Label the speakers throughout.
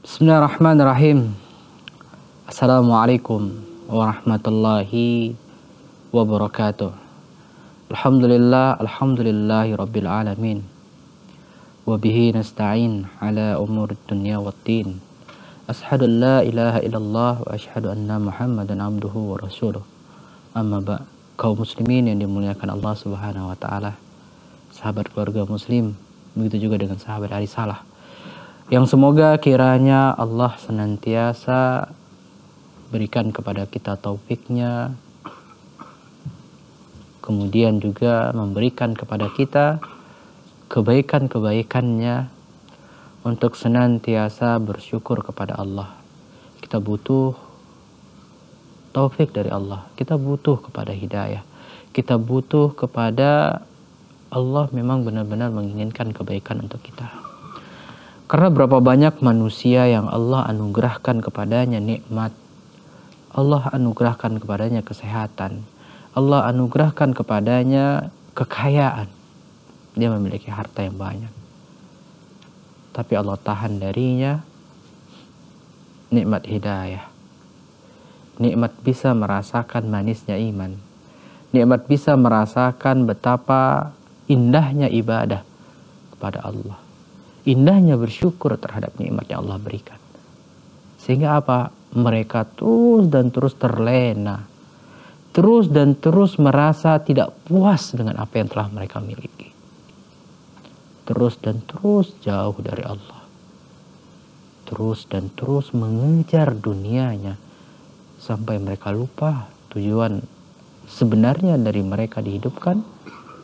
Speaker 1: Bismillahirrahmanirrahim. Assalamualaikum warahmatullahi wabarakatuh. Alhamdulillah, alhamdulillahi rabbil alamin. Wabihi nasta'in ala umur dunia wa أشهد أن لا إله إلا الله وأشهد أن محمدا عبده ورسوله أما بعد kaum muslimin yang dimuliakan Allah Subhanahu wa taala sahabat keluarga muslim begitu juga dengan sahabat Ali salah yang semoga kiranya Allah senantiasa berikan kepada kita taufiknya kemudian juga memberikan kepada kita kebaikan-kebaikannya untuk senantiasa bersyukur kepada Allah. Kita butuh taufik dari Allah. Kita butuh kepada hidayah. Kita butuh kepada Allah memang benar-benar menginginkan kebaikan untuk kita. Karena berapa banyak manusia yang Allah anugerahkan kepadanya nikmat. Allah anugerahkan kepadanya kesehatan. Allah anugerahkan kepadanya kekayaan. Dia memiliki harta yang banyak tapi Allah tahan darinya nikmat hidayah. Nikmat bisa merasakan manisnya iman. Nikmat bisa merasakan betapa indahnya ibadah kepada Allah. Indahnya bersyukur terhadap nikmat yang Allah berikan. Sehingga apa? Mereka terus dan terus terlena. Terus dan terus merasa tidak puas dengan apa yang telah mereka miliki terus dan terus jauh dari Allah. Terus dan terus mengejar dunianya sampai mereka lupa tujuan sebenarnya dari mereka dihidupkan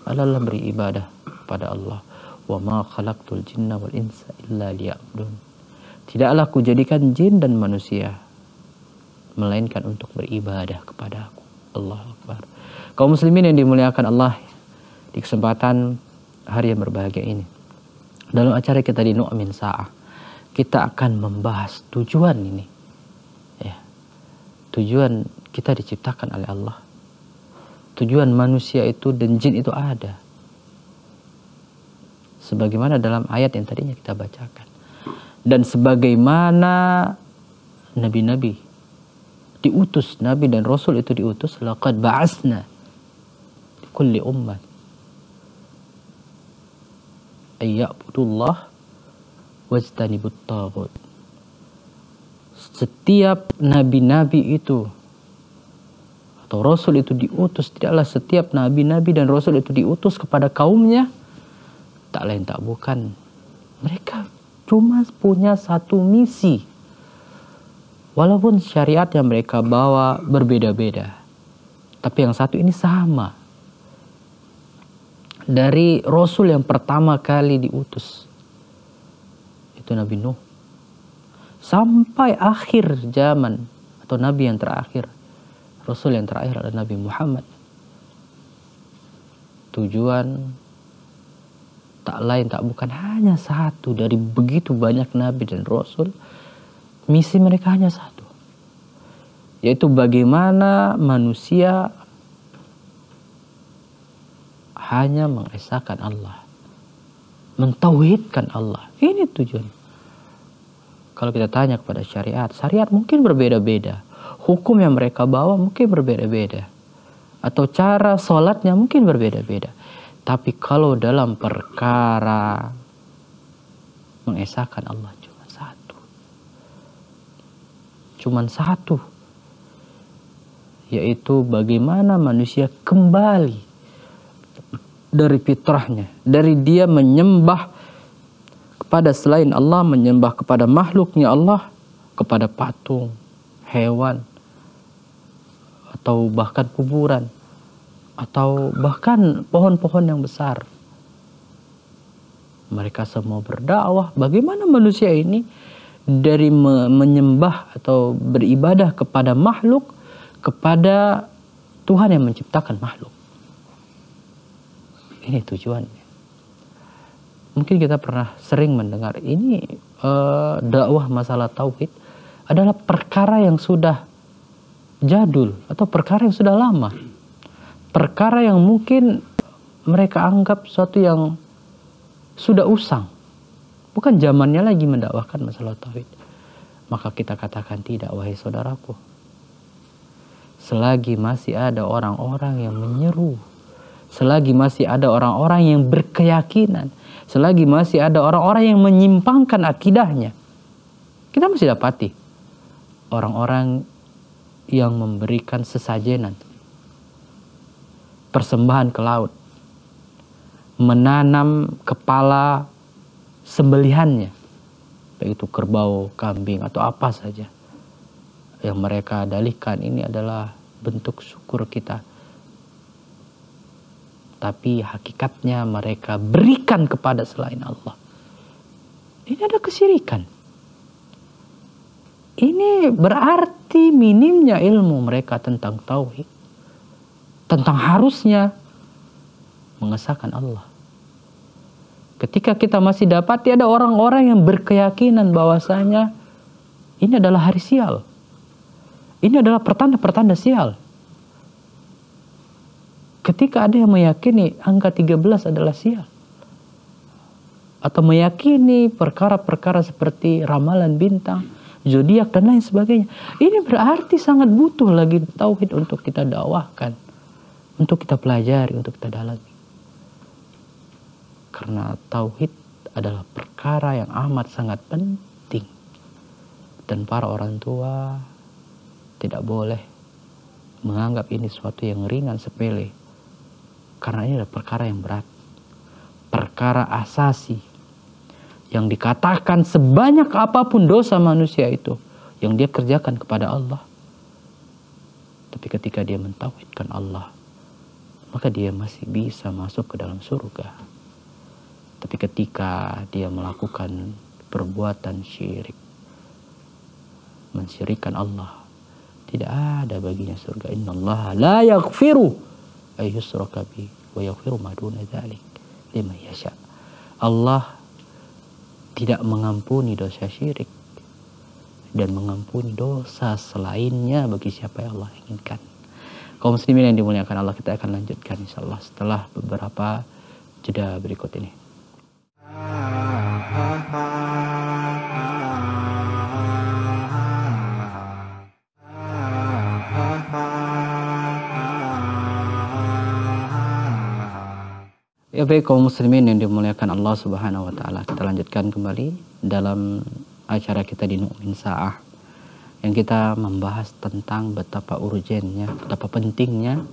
Speaker 1: adalah beribadah kepada Allah. Wa ma khalaqtul jinna wal insa illa liya'budun. Tidaklah kujadikan jin dan manusia melainkan untuk beribadah kepada aku. Allah Akbar. Kaum muslimin yang dimuliakan Allah di kesempatan hari yang berbahagia ini. Dalam acara kita di Nu'min Sa'ah, kita akan membahas tujuan ini. Ya. Tujuan kita diciptakan oleh Allah. Tujuan manusia itu dan jin itu ada. Sebagaimana dalam ayat yang tadinya kita bacakan. Dan sebagaimana nabi-nabi diutus nabi dan rasul itu diutus laqad ba'asna kulli ummat ayyabudullah wajtanibut tagut. Setiap nabi-nabi itu atau rasul itu diutus tidaklah setiap nabi-nabi dan rasul itu diutus kepada kaumnya tak lain tak bukan mereka cuma punya satu misi walaupun syariat yang mereka bawa berbeda-beda tapi yang satu ini sama dari rasul yang pertama kali diutus itu Nabi Nuh sampai akhir zaman atau nabi yang terakhir rasul yang terakhir adalah Nabi Muhammad tujuan tak lain tak bukan hanya satu dari begitu banyak nabi dan rasul misi mereka hanya satu yaitu bagaimana manusia hanya mengesahkan Allah. Mentauhidkan Allah. Ini tujuan. Kalau kita tanya kepada syariat, syariat mungkin berbeda-beda. Hukum yang mereka bawa mungkin berbeda-beda. Atau cara sholatnya mungkin berbeda-beda. Tapi kalau dalam perkara mengesahkan Allah cuma satu. cuma satu. Yaitu bagaimana manusia kembali dari fitrahnya, dari dia menyembah kepada selain Allah, menyembah kepada makhluknya Allah, kepada patung, hewan, atau bahkan kuburan, atau bahkan pohon-pohon yang besar. Mereka semua berdakwah. Bagaimana manusia ini dari me menyembah atau beribadah kepada makhluk kepada Tuhan yang menciptakan makhluk? ini tujuannya. Mungkin kita pernah sering mendengar ini uh, dakwah masalah tauhid adalah perkara yang sudah jadul atau perkara yang sudah lama. Perkara yang mungkin mereka anggap suatu yang sudah usang. Bukan zamannya lagi mendakwahkan masalah tauhid. Maka kita katakan tidak wahai saudaraku. Selagi masih ada orang-orang yang menyeru selagi masih ada orang-orang yang berkeyakinan, selagi masih ada orang-orang yang menyimpangkan akidahnya, kita masih dapati orang-orang yang memberikan sesajenan, persembahan ke laut, menanam kepala sembelihannya, baik itu kerbau, kambing, atau apa saja yang mereka dalihkan ini adalah bentuk syukur kita tapi hakikatnya mereka berikan kepada selain Allah. Ini ada kesirikan. Ini berarti minimnya ilmu mereka tentang tauhid, tentang harusnya mengesahkan Allah. Ketika kita masih dapati ya ada orang-orang yang berkeyakinan bahwasanya ini adalah hari sial. Ini adalah pertanda-pertanda sial Ketika ada yang meyakini angka 13 adalah sial. Atau meyakini perkara-perkara seperti ramalan bintang, zodiak dan lain sebagainya. Ini berarti sangat butuh lagi tauhid untuk kita dakwahkan, untuk kita pelajari, untuk kita dalami. Karena tauhid adalah perkara yang amat sangat penting. Dan para orang tua tidak boleh menganggap ini suatu yang ringan sepele karena ini adalah perkara yang berat. Perkara asasi. Yang dikatakan sebanyak apapun dosa manusia itu. Yang dia kerjakan kepada Allah. Tapi ketika dia mentauhidkan Allah. Maka dia masih bisa masuk ke dalam surga. Tapi ketika dia melakukan perbuatan syirik. Mensyirikan Allah. Tidak ada baginya surga. Inna Allah la yaghfiru ay bi wa yaghfiru ma duna dzalik liman yasha. Allah tidak mengampuni dosa syirik dan mengampuni dosa selainnya bagi siapa yang Allah inginkan. Kaum muslimin yang dimuliakan Allah kita akan lanjutkan insyaallah setelah beberapa jeda berikut ini. Ya baik kaum muslimin yang dimuliakan Allah Subhanahu wa taala. Kita lanjutkan kembali dalam acara kita di Nu'min Sa'ah yang kita membahas tentang betapa urgennya, betapa pentingnya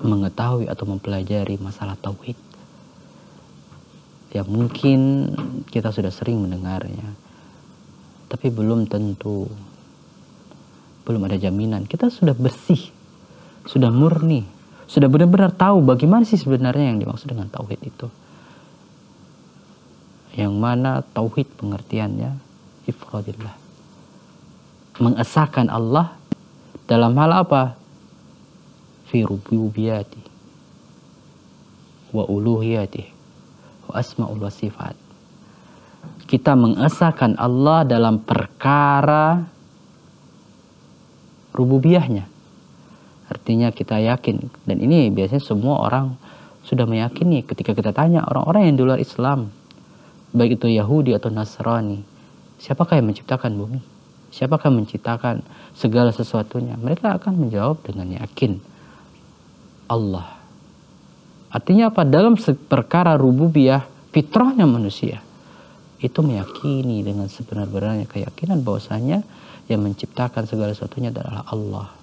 Speaker 1: mengetahui atau mempelajari masalah tauhid. Ya mungkin kita sudah sering mendengarnya. Tapi belum tentu belum ada jaminan. Kita sudah bersih, sudah murni sudah benar-benar tahu bagaimana sih sebenarnya yang dimaksud dengan tauhid itu. Yang mana tauhid pengertiannya ifradillah. Mengesahkan Allah dalam hal apa? Fi rububiyati wa uluhiyati wa asmaul wa Kita mengesahkan Allah dalam perkara rububiyahnya Artinya kita yakin dan ini biasanya semua orang sudah meyakini ketika kita tanya orang-orang yang di luar Islam baik itu Yahudi atau Nasrani siapakah yang menciptakan bumi? Siapakah yang menciptakan segala sesuatunya? Mereka akan menjawab dengan yakin Allah. Artinya apa? Dalam perkara rububiyah fitrahnya manusia itu meyakini dengan sebenar-benarnya keyakinan bahwasanya yang menciptakan segala sesuatunya adalah Allah.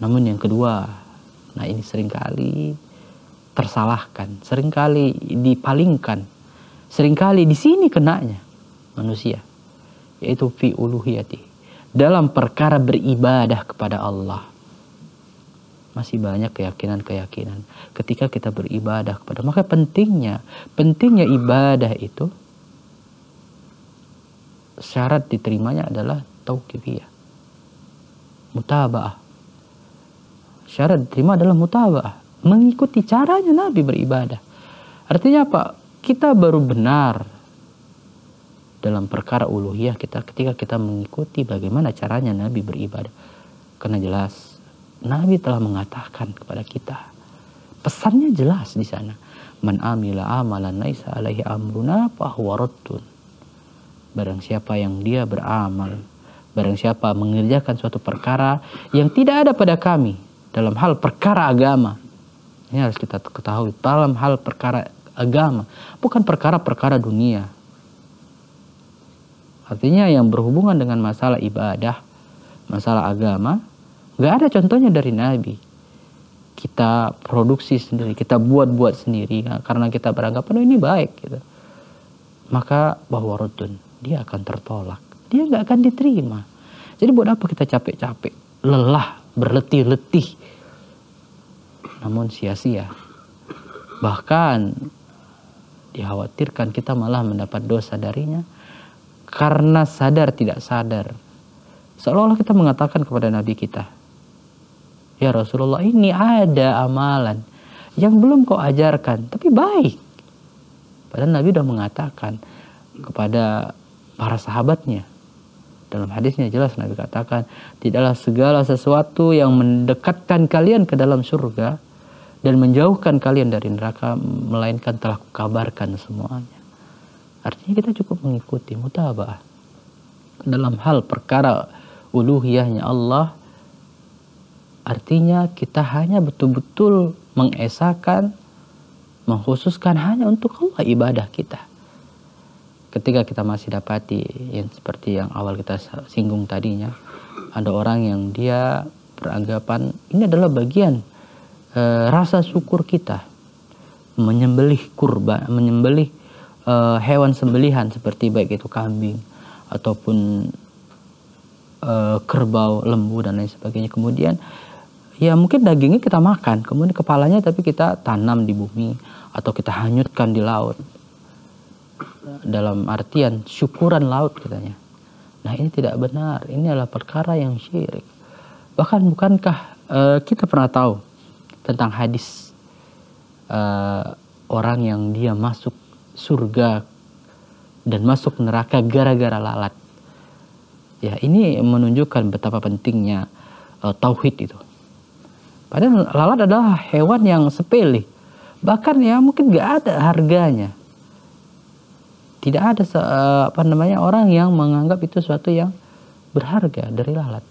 Speaker 1: Namun yang kedua, nah ini seringkali tersalahkan, seringkali dipalingkan, seringkali di sini kenanya manusia, yaitu fi uluhiyati. Dalam perkara beribadah kepada Allah. Masih banyak keyakinan-keyakinan ketika kita beribadah kepada maka pentingnya pentingnya ibadah itu syarat diterimanya adalah tauqifiyah mutabaah syarat diterima adalah mutaba'ah, mengikuti caranya Nabi beribadah. Artinya apa? Kita baru benar dalam perkara uluhiyah kita ketika kita mengikuti bagaimana caranya Nabi beribadah. Karena jelas Nabi telah mengatakan kepada kita. Pesannya jelas di sana. Man amila amalan naisa alaihi amruna fahuwaratun. Barang siapa yang dia beramal, barang siapa mengerjakan suatu perkara yang tidak ada pada kami, dalam hal perkara agama. Ini harus kita ketahui dalam hal perkara agama, bukan perkara-perkara dunia. Artinya yang berhubungan dengan masalah ibadah, masalah agama, nggak ada contohnya dari Nabi. Kita produksi sendiri, kita buat-buat sendiri karena kita beranggapan oh, ini baik. Gitu. Maka bahwa rutun dia akan tertolak, dia nggak akan diterima. Jadi buat apa kita capek-capek, lelah berletih-letih namun sia-sia bahkan dikhawatirkan kita malah mendapat dosa darinya karena sadar tidak sadar seolah-olah kita mengatakan kepada nabi kita ya Rasulullah ini ada amalan yang belum kau ajarkan tapi baik padahal nabi sudah mengatakan kepada para sahabatnya dalam hadisnya jelas Nabi katakan, tidaklah segala sesuatu yang mendekatkan kalian ke dalam surga dan menjauhkan kalian dari neraka melainkan telah kukabarkan semuanya. Artinya kita cukup mengikuti mutabah dalam hal perkara uluhiyahnya Allah artinya kita hanya betul-betul mengesahkan mengkhususkan hanya untuk Allah ibadah kita ketika kita masih dapati yang seperti yang awal kita singgung tadinya ada orang yang dia beranggapan ini adalah bagian e, rasa syukur kita menyembelih kurban menyembelih e, hewan sembelihan seperti baik itu kambing ataupun e, kerbau lembu dan lain sebagainya kemudian ya mungkin dagingnya kita makan kemudian kepalanya tapi kita tanam di bumi atau kita hanyutkan di laut dalam artian syukuran laut katanya. Nah ini tidak benar, ini adalah perkara yang syirik. Bahkan bukankah uh, kita pernah tahu tentang hadis uh, orang yang dia masuk surga dan masuk neraka gara-gara lalat. Ya ini menunjukkan betapa pentingnya uh, tauhid itu. Padahal lalat adalah hewan yang sepele, bahkan ya mungkin gak ada harganya tidak ada eh, apa namanya orang yang menganggap itu suatu yang berharga dari lalat.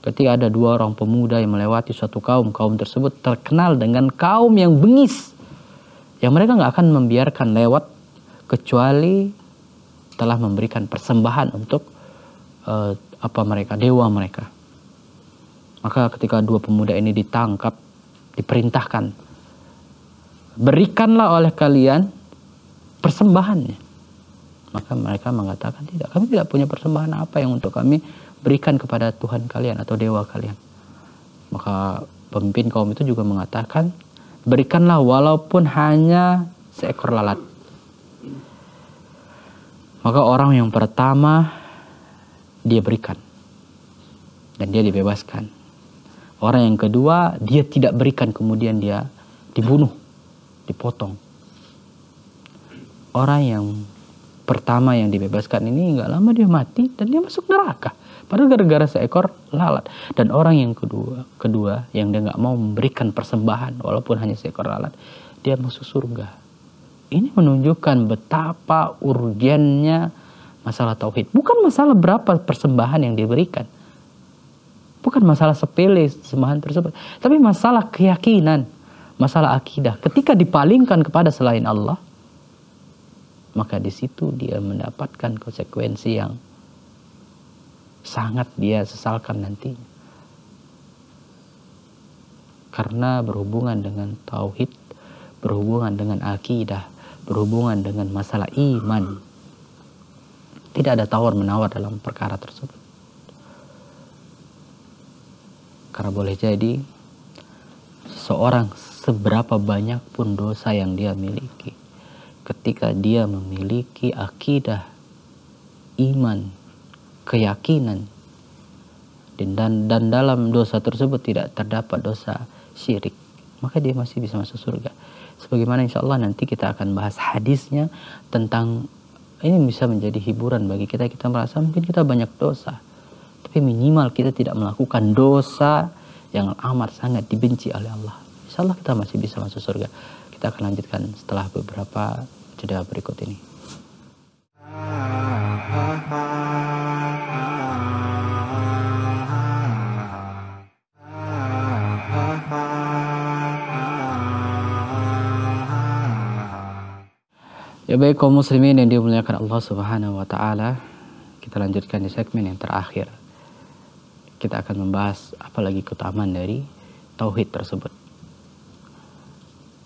Speaker 1: Ketika ada dua orang pemuda yang melewati suatu kaum, kaum tersebut terkenal dengan kaum yang bengis, yang mereka nggak akan membiarkan lewat kecuali telah memberikan persembahan untuk uh, apa mereka dewa mereka. Maka ketika dua pemuda ini ditangkap, diperintahkan, berikanlah oleh kalian persembahannya maka mereka mengatakan tidak, kami tidak punya persembahan apa yang untuk kami berikan kepada Tuhan kalian atau dewa kalian. Maka pemimpin kaum itu juga mengatakan, berikanlah walaupun hanya seekor lalat. Maka orang yang pertama dia berikan dan dia dibebaskan. Orang yang kedua dia tidak berikan kemudian dia dibunuh, dipotong. Orang yang pertama yang dibebaskan ini nggak lama dia mati dan dia masuk neraka. Padahal gara-gara seekor lalat. Dan orang yang kedua, kedua yang dia nggak mau memberikan persembahan walaupun hanya seekor lalat, dia masuk surga. Ini menunjukkan betapa urgennya masalah tauhid. Bukan masalah berapa persembahan yang diberikan. Bukan masalah sepele sembahan tersebut, tapi masalah keyakinan, masalah akidah. Ketika dipalingkan kepada selain Allah, maka di situ dia mendapatkan konsekuensi yang sangat dia sesalkan nantinya. Karena berhubungan dengan tauhid, berhubungan dengan akidah, berhubungan dengan masalah iman. Tidak ada tawar-menawar dalam perkara tersebut. Karena boleh jadi seorang seberapa banyak pun dosa yang dia miliki, ketika dia memiliki akidah, iman, keyakinan, dan, dan dalam dosa tersebut tidak terdapat dosa syirik, maka dia masih bisa masuk surga. Sebagaimana insya Allah nanti kita akan bahas hadisnya tentang ini bisa menjadi hiburan bagi kita. Kita merasa mungkin kita banyak dosa, tapi minimal kita tidak melakukan dosa yang amat sangat dibenci oleh Allah. Insya Allah kita masih bisa masuk surga. Kita akan lanjutkan setelah beberapa jeda berikut ini. Ya baik kaum muslimin yang dimuliakan Allah Subhanahu wa taala, kita lanjutkan di segmen yang terakhir. Kita akan membahas apalagi keutamaan dari tauhid tersebut.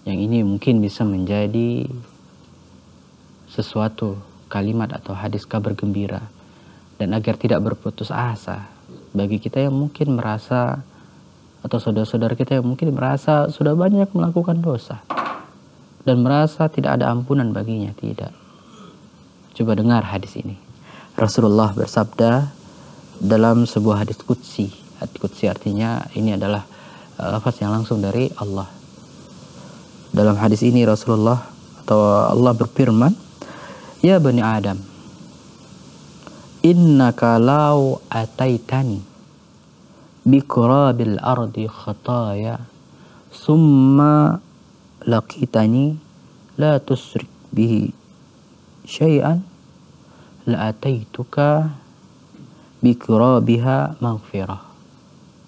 Speaker 1: Yang ini mungkin bisa menjadi sesuatu, kalimat atau hadis kabar gembira dan agar tidak berputus asa bagi kita yang mungkin merasa atau saudara-saudara kita yang mungkin merasa sudah banyak melakukan dosa dan merasa tidak ada ampunan baginya, tidak. Coba dengar hadis ini. Rasulullah bersabda dalam sebuah hadis kutsi. Hadis kutsi artinya ini adalah eh, lafaz yang langsung dari Allah. Dalam hadis ini Rasulullah atau Allah berfirman, Ya Bani Adam, Inna kalau ataitani Bikurabil ardi khataya summa laqitani la tusrik bihi syai'an la ataituka Bikurabiha maghfirah.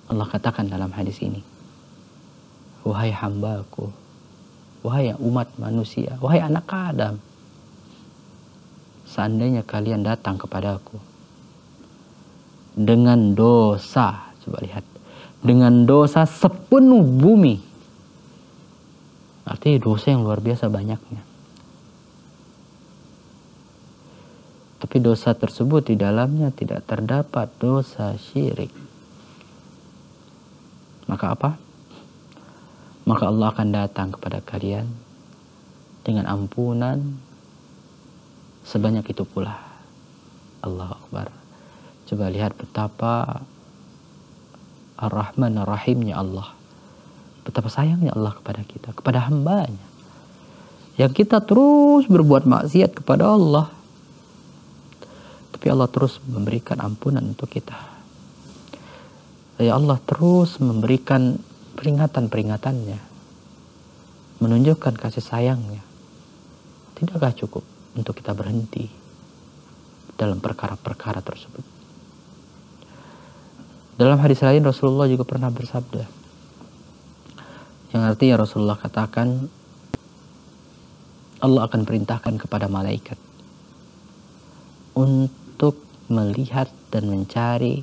Speaker 1: Allah katakan dalam hadis ini. Wahai hambaku, wahai umat manusia, wahai anak Adam, seandainya kalian datang kepadaku dengan dosa, coba lihat, dengan dosa sepenuh bumi. Artinya dosa yang luar biasa banyaknya. Tapi dosa tersebut di dalamnya tidak terdapat dosa syirik. Maka apa? Maka Allah akan datang kepada kalian dengan ampunan sebanyak itu pula. Allah Akbar. Coba lihat betapa Ar-Rahman Ar-Rahimnya Allah. Betapa sayangnya Allah kepada kita, kepada hambanya. Yang kita terus berbuat maksiat kepada Allah. Tapi Allah terus memberikan ampunan untuk kita. Ya Allah terus memberikan peringatan-peringatannya. Menunjukkan kasih sayangnya. Tidakkah cukup? untuk kita berhenti dalam perkara-perkara tersebut. Dalam hadis lain Rasulullah juga pernah bersabda. Yang artinya Rasulullah katakan Allah akan perintahkan kepada malaikat untuk melihat dan mencari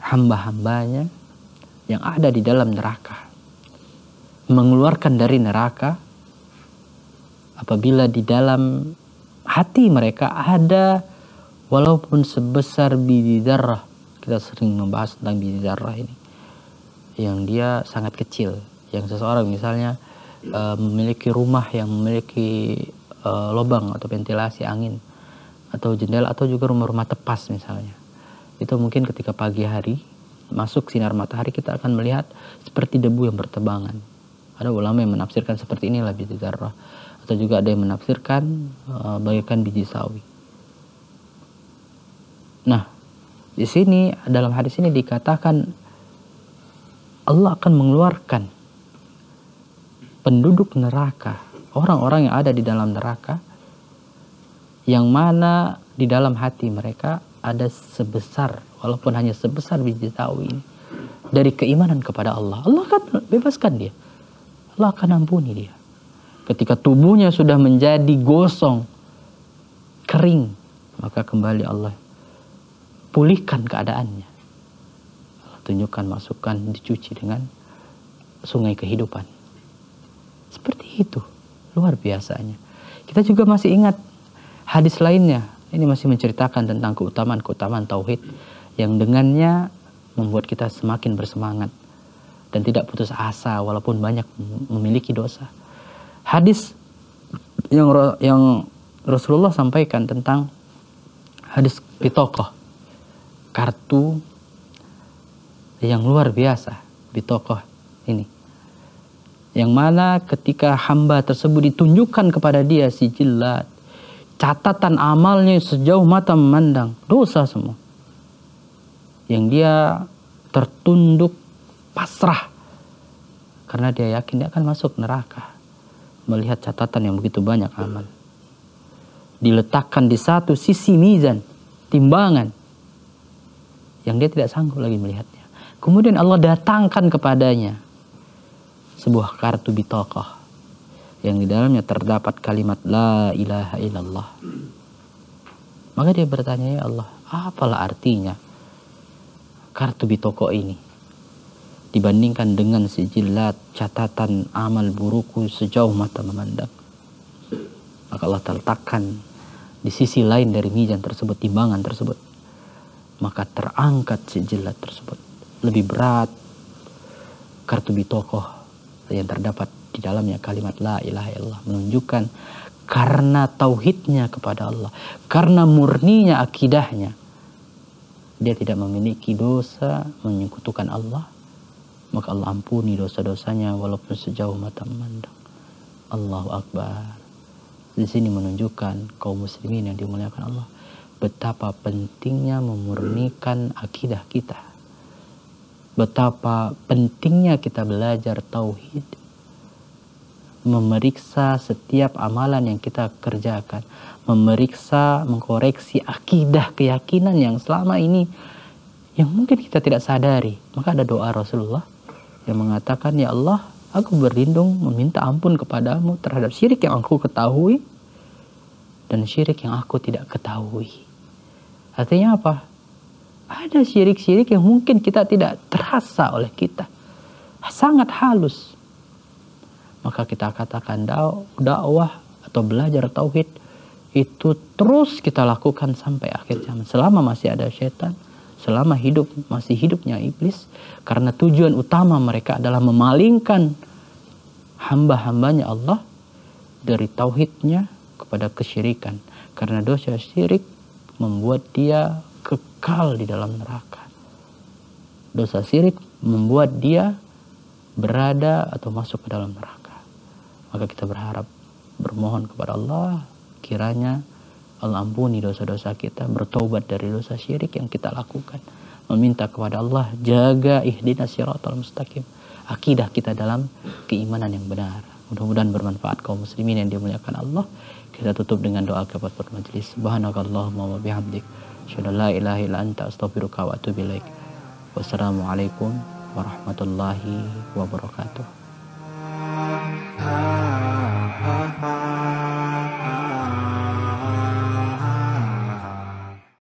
Speaker 1: hamba-hambanya yang ada di dalam neraka mengeluarkan dari neraka apabila di dalam hati mereka ada walaupun sebesar biji darah kita sering membahas tentang biji darah ini yang dia sangat kecil yang seseorang misalnya e, memiliki rumah yang memiliki e, lubang atau ventilasi angin atau jendela atau juga rumah-rumah tepas misalnya itu mungkin ketika pagi hari masuk sinar matahari kita akan melihat seperti debu yang bertebangan ada ulama yang menafsirkan seperti inilah biji darah atau juga ada yang menafsirkan uh, bagaikan biji sawi. Nah, di sini dalam hadis ini dikatakan Allah akan mengeluarkan penduduk neraka, orang-orang yang ada di dalam neraka yang mana di dalam hati mereka ada sebesar walaupun hanya sebesar biji sawi dari keimanan kepada Allah. Allah akan bebaskan dia. Allah akan ampuni dia. Ketika tubuhnya sudah menjadi gosong, kering, maka kembali Allah pulihkan keadaannya. Allah tunjukkan, masukkan, dicuci dengan sungai kehidupan. Seperti itu, luar biasanya. Kita juga masih ingat hadis lainnya. Ini masih menceritakan tentang keutamaan-keutamaan tauhid yang dengannya membuat kita semakin bersemangat dan tidak putus asa walaupun banyak memiliki dosa hadis yang yang Rasulullah sampaikan tentang hadis bitokoh kartu yang luar biasa bitokoh ini yang mana ketika hamba tersebut ditunjukkan kepada dia si jilat catatan amalnya sejauh mata memandang dosa semua yang dia tertunduk pasrah karena dia yakin dia akan masuk neraka melihat catatan yang begitu banyak amal. Diletakkan di satu sisi mizan, timbangan yang dia tidak sanggup lagi melihatnya. Kemudian Allah datangkan kepadanya sebuah kartu bitokoh yang di dalamnya terdapat kalimat la ilaha illallah. Maka dia bertanya ya Allah, apalah artinya kartu bitoko ini? dibandingkan dengan sejilat catatan amal burukku sejauh mata memandang. Maka Allah terletakkan di sisi lain dari mizan tersebut, timbangan tersebut. Maka terangkat sejilat tersebut. Lebih berat kartu bitokoh yang terdapat di dalamnya kalimat la ilaha illallah menunjukkan karena tauhidnya kepada Allah, karena murninya akidahnya, dia tidak memiliki dosa menyekutukan Allah, maka Allah ampuni dosa-dosanya walaupun sejauh mata memandang. Allahu Akbar. Di sini menunjukkan kaum muslimin yang dimuliakan Allah betapa pentingnya memurnikan akidah kita. Betapa pentingnya kita belajar tauhid. Memeriksa setiap amalan yang kita kerjakan, memeriksa, mengkoreksi akidah keyakinan yang selama ini yang mungkin kita tidak sadari. Maka ada doa Rasulullah yang mengatakan, Ya Allah, aku berlindung meminta ampun kepadamu terhadap syirik yang aku ketahui dan syirik yang aku tidak ketahui. Artinya apa? Ada syirik-syirik yang mungkin kita tidak terasa oleh kita. Sangat halus. Maka kita katakan dakwah atau belajar tauhid itu terus kita lakukan sampai akhir zaman selama masih ada setan selama hidup masih hidupnya iblis karena tujuan utama mereka adalah memalingkan hamba-hambanya Allah dari tauhidnya kepada kesyirikan karena dosa syirik membuat dia kekal di dalam neraka dosa syirik membuat dia berada atau masuk ke dalam neraka maka kita berharap bermohon kepada Allah kiranya Allah ampuni dosa-dosa kita, bertobat dari dosa syirik yang kita lakukan. Meminta kepada Allah, jaga ihdina siratal mustaqim. Akidah kita dalam keimanan yang benar. Mudah-mudahan bermanfaat kaum muslimin yang dimuliakan Allah. Kita tutup dengan doa kepada majelis. Subhanakallahumma wa bihamdik. Asyhadu la ilaha anta astaghfiruka wa atubu ilaik. Wassalamualaikum warahmatullahi wabarakatuh.